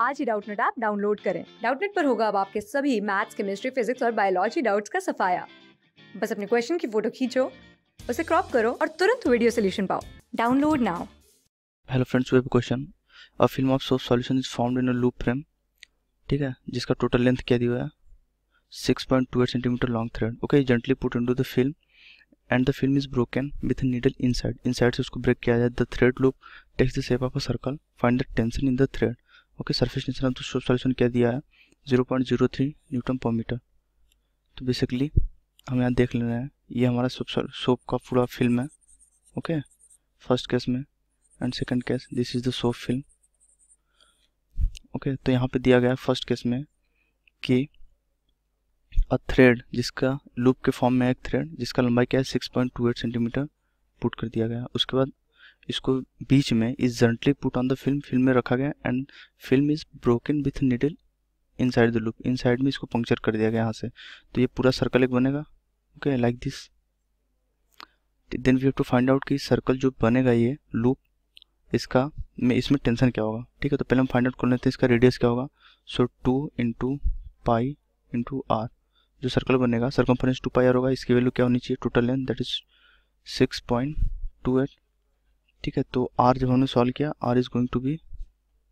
आज ही Doubtnut app download करें डाउटनेट पर होगा अब आपके सभी मैथ्स केमिस्ट्री फिजिक्स और बायोलॉजी डाउट्स का सफाया बस अपने क्वेश्चन की फोटो खींचो उसे क्रॉप करो और तुरंत वीडियो सोल्यूशन पाओ download now hello friends web question a film of source solution is found in a loop frame ठीक है जिसका टोटल लेंथ क्या दिया हुआ है 6.28 centimetre long thread okay gently put into the film and the film is broken with needle inside inside से उसको break किया जाए the thread loop takes the shape of a circle find the tension in the thread okay surface tension हम तो solution क्या दिया है zero point zero three newton per metre तो बेसिकली हम यहाँ देख लेना है ये हमारा सोप सोप का पूरा फिल्म है ओके फर्स्ट केस में and second case this is the soap film okay तो यहाँ पे दिया गया है फर्स्ट केस में कि अ थ्रेड जिसका लूप के फॉर्म में एक थ्रेड जिसका लंबाई क्या है six point two eight centimetre put कर दिया गया उसके बाद इसको बीच में is gently put on the film film में रखा गया and film is broken with needle inside the look inside में इसको पंक्चर कर दिया गया यहाँ से तो ये पूरा सर्कल एक बनेगा okay like this then we have to find out कि सर्कल जो बनेगा ये लूप इसका में इसमें टेंशन क्या होगा ठीक है तो पहले हम फाइंड आउट कर लेते हैं इसका रेडियस क्या होगा so two into pi into R जो सर्कल बनेगा सर्कम्फ्रेंस टू पाई आर होगा इसकी वैल्यू क्या होनी चाहिए total length that is six point two eight ठीक है तो आर जब हमने सॉल्व किया R is going to be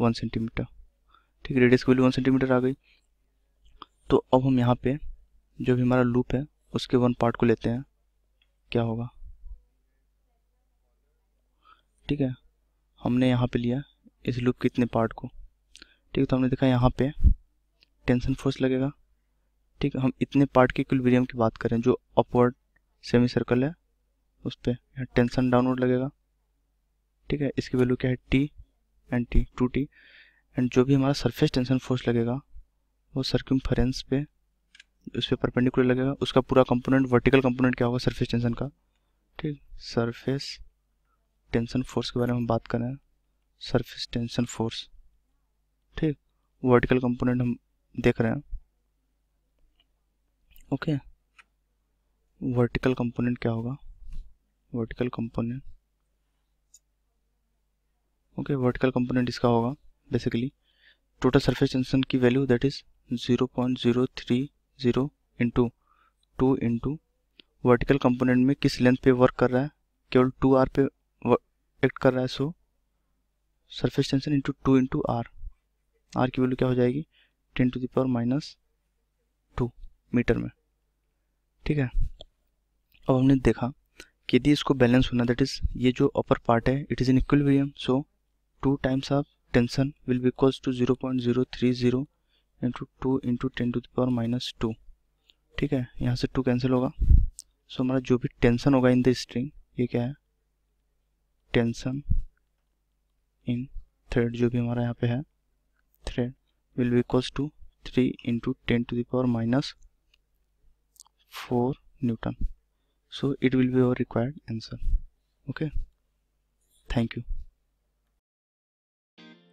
one centimetre ठीक है रेडियस की वैल्यू वन सेंटीमीटर आ गई तो अब हम यहाँ पे जो भी हमारा लूप है उसके वन पार्ट को लेते हैं क्या होगा ठीक है हमने यहाँ पे लिया इस लूप के इतने पार्ट को ठीक है तो हमने देखा यहाँ पे टेंशन फोर्स लगेगा ठीक है हम इतने पार्ट के इक्विलिब्रियम की बात करें जो अपवर्ड सेमी सर्कल है उस पर टेंशन डाउनवर्ड लगेगा ठीक है इसकी वैल्यू क्या है T and T two T and जो भी हमारा सरफेस टेंशन फोर्स लगेगा वो सर्क्यूम पे उस पर परपेंडिकुलर लगेगा उसका पूरा कंपोनेंट वर्टिकल कंपोनेंट क्या होगा सरफेस टेंशन का ठीक सरफेस टेंशन फोर्स के बारे में हम बात कर रहे हैं सरफेस टेंशन फोर्स ठीक वर्टिकल कंपोनेंट हम देख रहे हैं ओके वर्टिकल कंपोनेंट क्या होगा vertical component okay vertical component इसका होगा बेसिकली टोटल सरफेस टेंशन की value that is zero point zero three zero into two into vertical component में किस लेंथ पे वर्क कर रहा है केवल टू आर पे एक्ट कर रहा है so surface tension into two into R R की वैल्यू क्या हो जाएगी ten to the power minus two metre में ठीक है अब हमने देखा कि यदि इसको बैलेंस होना दैट इज़ ये जो अपर पार्ट है it is in equilibrium so two times of tension will of to zero point zero three zero into two into ten to the power minus two ठीक है यहाँ से टू कैंसिल होगा सो हमारा जो भी टेंशन होगा इन द स्ट्रिंग ये क्या है टेंशन इन थ्रेड जो भी हमारा यहाँ पे है thread will be equals to three into ten to the power minus four newton so it will be your required answer okay thank you